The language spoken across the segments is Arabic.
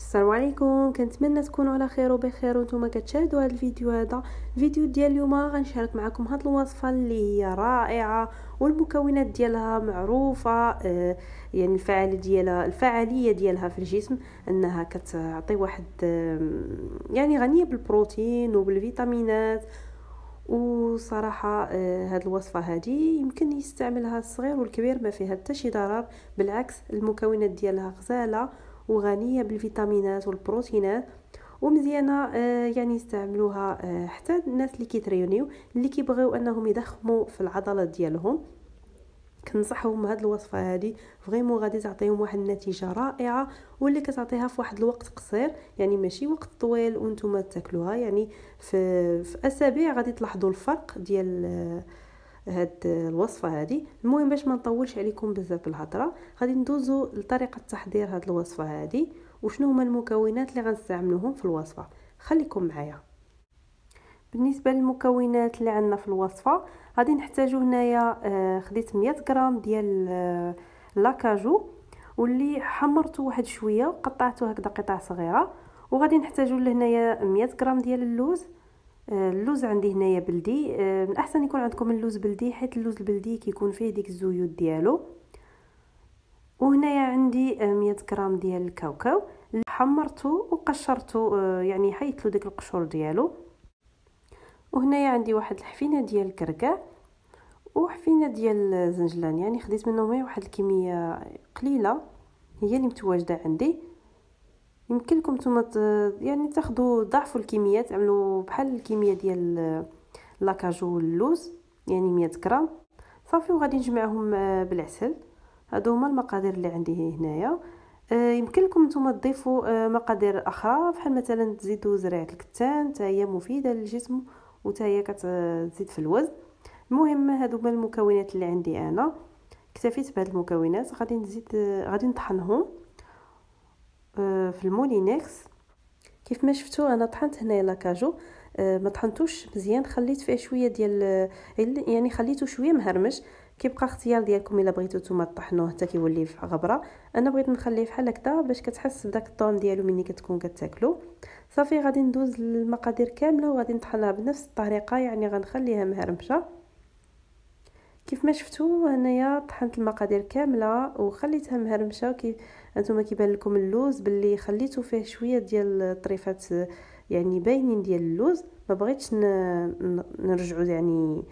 السلام عليكم كنتمنى تكونوا على خير وبخير وانتم كتشاهدوا هذا الفيديو هذا الفيديو ديال اليوم غنشارك معكم هذه الوصفه اللي هي رائعه والمكونات ديالها معروفه آه يعني الفعاليه ديالها الفعاليه ديالها في الجسم انها كتعطي واحد آه يعني غنيه بالبروتين وبالفيتامينات وصراحه آه هاد الوصفه هادي يمكن يستعملها الصغير والكبير ما فيها حتى شي ضرر بالعكس المكونات ديالها غزاله وغنيه بالفيتامينات والبروتينات ومزيانه آه، يعني يستعملوها آه، حتى الناس اللي كيتريونيو اللي كيبغيو انهم يدخموا في العضلات ديالهم كنصحهم هاد الوصفه هادي فريمون غادي تعطيهم واحد النتيجه رائعه واللي كتعطيها في واحد الوقت قصير يعني ماشي وقت طويل وانتم تاكلوها يعني في, في اسابيع غادي تلاحظوا الفرق ديال آه، هاد الوصفه هادي المهم باش ما نطولش عليكم بزاف بالهضره غادي ندوزو لطريقه تحضير هاد الوصفه هادي وشنو هما المكونات اللي غنستعملوهم في الوصفه خليكم معايا بالنسبه للمكونات اللي عندنا في الوصفه غادي نحتاجو هنايا آه، خديت 100 غرام ديال آه، لاكاجو واللي حمرته واحد شويه وقطعته هكذا قطع صغيره وغادي نحتاجو لهنايا 100 غرام ديال اللوز اللوز عندي هنايا بلدي آه، من الاحسن يكون عندكم اللوز بلدي حيت اللوز البلدي كيكون فيه ديك الزيوت ديالو وهنايا عندي 100 غرام ديال الكاوكاو حمرته وقشرته آه، يعني حيت له ديك القشور ديالو وهنايا عندي واحد الحفينه ديال الكركاع وحفينه ديال الزنجلان يعني خديت منهم غير واحد الكميه قليله هي اللي متواجده عندي يمكن نتوما يعني تاخذوا ضعفوا الكميه تعملوا بحال الكميه ديال لاكاجو واللوز يعني 100 غرام صافي وغادي نجمعهم آه، بالعسل هادو هما المقادير اللي عندي هنايا آه، يمكن لكم نتوما تضيفوا آه، مقادير اخرى بحال مثلا تزيدوا زريعه الكتان حتى هي مفيده للجسم وحتى هي كتزيد في الوزن المهم هادو هما المكونات اللي عندي انا اكتفيت بهاد المكونات غادي نزيد غادي نطحنهم آه، في المولينيكس كيف ما شفتوا انا طحنت هنايا لاكاجو آه، ما طحنتوش مزيان خليت فيه شويه ديال يعني خليته شويه مهرمش كيبقى اختيار ديالكم الا بغيتو نتوما طحنوه حتى كيولي غبره انا بغيت نخليه بحال هكذا باش كتحس بداك الطون ديالو ملي كتكون كتاكلو صافي غادي ندوز للمقادير كامله وغادي نطحنها بنفس الطريقه يعني غنخليها مهرمشه كيف ما شفتوا هنايا طحنت المقادير كامله وخليتها مهرمشه كي انتم كيبان لكم اللوز باللي خليتو فيه شويه ديال الطريفات يعني باينين ديال اللوز ما بغيتش نرجعو يعني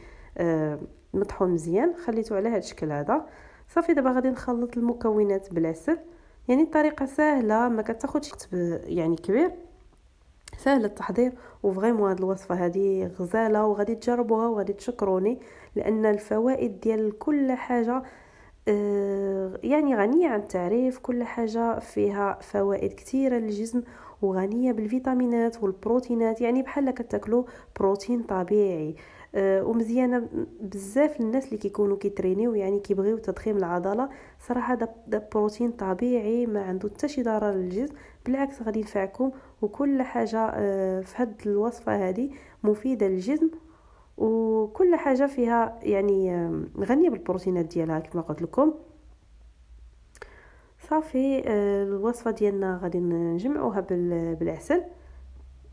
مطحون آه، مزيان خليته على هذا الشكل هذا صافي دابا غادي نخلط المكونات بالعسل يعني الطريقه سهله ما كتاخذش وقت يعني كبير سهل التحضير وفريمون هاد الوصفه هادي غزاله وغادي تجربوها وغادي تشكروني لان الفوائد ديال كل حاجه آه، يعني غنية عن التعريف كل حاجة فيها فوائد كثيرة للجسم وغنية بالفيتامينات والبروتينات يعني بحال كتاكلو بروتين طبيعي آه، ومزيانه بزاف الناس اللي كيكونوا كيترينيو يعني كيبغيو تضخيم العضله صراحه دا, دا بروتين طبيعي ما عنده حتى شي ضرر للجسم بالعكس غادي ينفعكم وكل حاجه آه، في هاد الوصفه هذه مفيده للجسم وكل حاجه فيها يعني غنيه بالبروتينات ديالها كما قلت لكم صافي آه، الوصفه ديالنا غادي نجمعوها بالعسل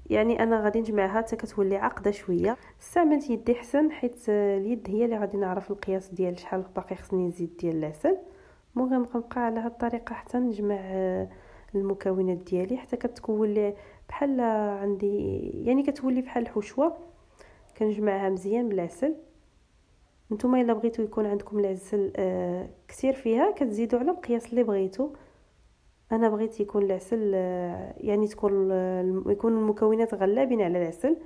يعني انا غادي نجمعها حتى كتولي عقده شويه استعملت يدي حسن حيت آه، اليد هي اللي غادي نعرف القياس ديال شحال باقي خصني نزيد ديال العسل المهم غنبقى على هاد الطريقه حتى نجمع آه، المكونات ديالي حتى كتكون لي بحال عندي يعني كتولي بحال الحشوه كنجمعها مزيان بالعسل نتوما الا بغيتو يكون عندكم العسل آه كثير فيها كتزيدوا على القياس اللي بغيتو انا بغيت يكون العسل آه يعني تكون آه يكون المكونات غلابين على العسل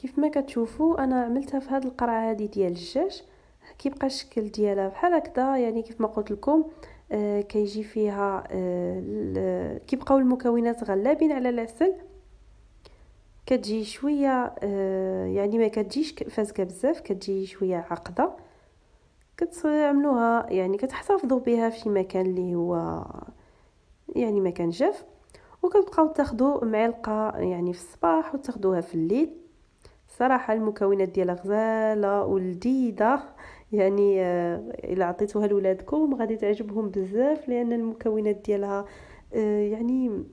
كيف ما كتشوفوا انا عملتها في هذه القرعه هذه ديال الدجاج كيبقى الشكل ديالها بحال هكذا يعني كيف ما قلت لكم آه، كيجي فيها آه، كيبقاو المكونات غلابين على العسل كتجي شويه آه، يعني ما كتجيش فاسكه بزاف كتجي شويه عقده كتعملوها يعني كتحتفظوا بها في مكان اللي هو يعني مكان جاف وكتبقاو تاخدو معلقه يعني في الصباح وتاخذوها في الليل صراحة المكونات ديالها غزالة ولذيذة يعني آه، الا عطيتوها لولادكم غادي تعجبهم بزاف لان المكونات ديالها آه، يعني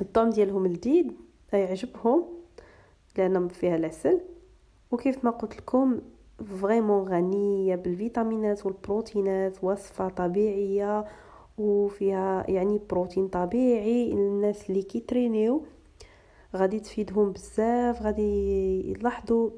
الطعم ديالهم لذيذ يعجبهم لان فيها العسل وكيف ما قلت لكم فريمون غنيه بالفيتامينات والبروتينات وصفه طبيعيه وفيها يعني بروتين طبيعي للناس اللي كيترينيو غادي تفيدهم بزاف غادي يلاحظوا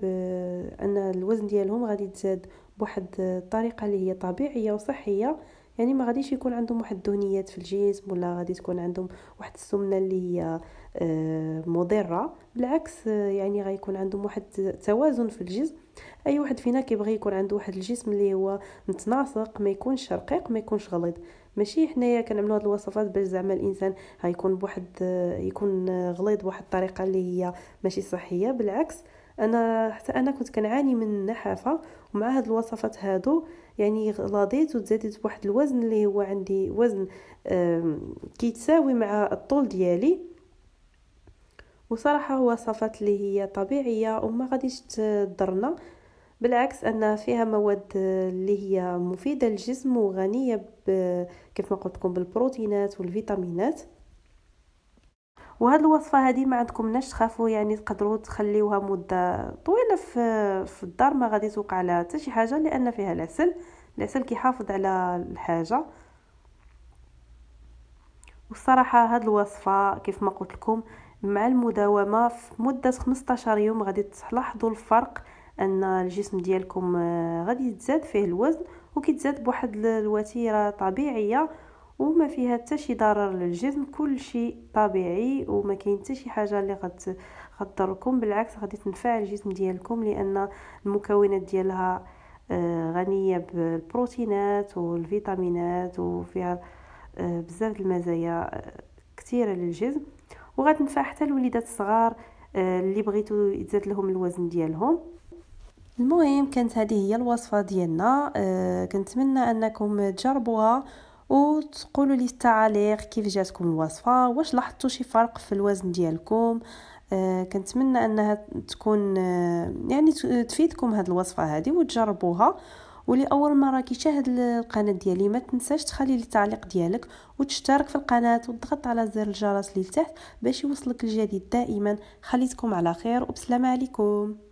ان الوزن ديالهم غادي تزاد بواحد الطريقه اللي هي طبيعيه وصحيه يعني ما غاديش يكون عندهم واحد الدهنيات في الجسم ولا غادي تكون عندهم واحد السمنه اللي هي آه، مضره بالعكس آه، يعني غيكون عندهم واحد توازن في الجسم اي واحد فينا كيبغي يكون عنده واحد الجسم اللي هو متناسق ما يكونش رقيق ما يكونش غليظ ماشي حنايا كنعملوا هاد الوصفات باش زعما الانسان غيكون بواحد يكون غليظ بواحد الطريقه اللي هي ماشي صحيه بالعكس انا حتى انا كنت كنعاني من النحافه ومع هاد الوصفات هادو يعني غلاضيت وتزادت بواحد الوزن اللي هو عندي وزن كيتساوي مع الطول ديالي وصراحه صفات اللي هي طبيعيه وما غاديش تضرنا بالعكس انها فيها مواد اللي هي مفيده للجسم وغنيه كيف ما قلت لكم بالبروتينات والفيتامينات وهاد الوصفه هذه ما عندكمناش تخافوا يعني تقدروا تخليوها مده طويله في في الدار ما غادي توقع لها حتى شي حاجه لان فيها العسل العسل كيحافظ على الحاجه والصراحه هاد الوصفه كيف ما قلت لكم مع المداومه في مده 15 يوم غادي تلاحظوا الفرق ان الجسم ديالكم آه، غادي يتزاد فيه الوزن وكيتزاد بواحد الوتيره طبيعيه وما فيها حتى شي ضرر للجسم كل شيء طبيعي وما كاين حتى شي حاجه اللي غتضركم بالعكس غادي تنفع الجسم ديالكم لان المكونات ديالها آه، غنيه بالبروتينات والفيتامينات وفيها آه، بزاف المزايا كثيره للجسم وغتنفع حتى الوليدات الصغار آه، اللي بغيتو يتزاد لهم الوزن ديالهم المهم كانت هذه هي الوصفه ديالنا آه، كنتمنى انكم تجربوها وتقولوا لي التعاليق كيف جاتكم الوصفه واش لاحظتوا شي فرق في الوزن ديالكم آه، كنتمنى انها تكون يعني تفيدكم هذه الوصفه هذه وتجربوها واللي اول مره كيشاهد القناه ديالي ما تنساش تخلي لي التعليق ديالك وتشترك في القناه وتضغط على زر الجرس اللي لتحت باش يوصلك الجديد دائما خليتكم على خير وبسلام عليكم